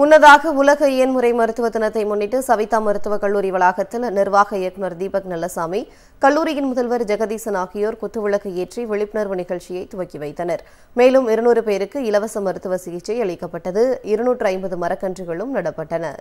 முன்னதாக உலக இயன்முறை மருத்துவ தினத்தை முன்னிட்டு சவிதா மருத்துவக் கல்லூரி வளாகத்தில் நிர்வாக இயக்குநர் தீபக் நல்லசாமி கல்லூரியின் முதல்வர் ஜெகதீசன் ஆகியோர் குத்துவிளக்கு ஏற்றி விழிப்புணர்வு நிகழ்ச்சியை துவக்கி வைத்தனர் மேலும் இருநூறு பேருக்கு இலவச மருத்துவ சிகிச்சை அளிக்கப்பட்டது இருநூற்று ஐம்பது மரக்கன்றுகளும் நடப்பட்டன